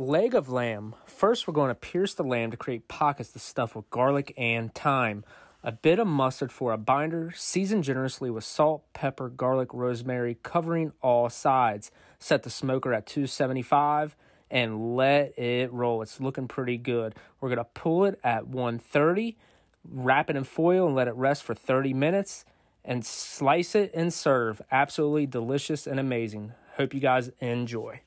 Leg of lamb. First, we're going to pierce the lamb to create pockets to stuff with garlic and thyme. A bit of mustard for a binder, season generously with salt, pepper, garlic, rosemary, covering all sides. Set the smoker at 275 and let it roll. It's looking pretty good. We're going to pull it at 130, wrap it in foil and let it rest for 30 minutes, and slice it and serve. Absolutely delicious and amazing. Hope you guys enjoy.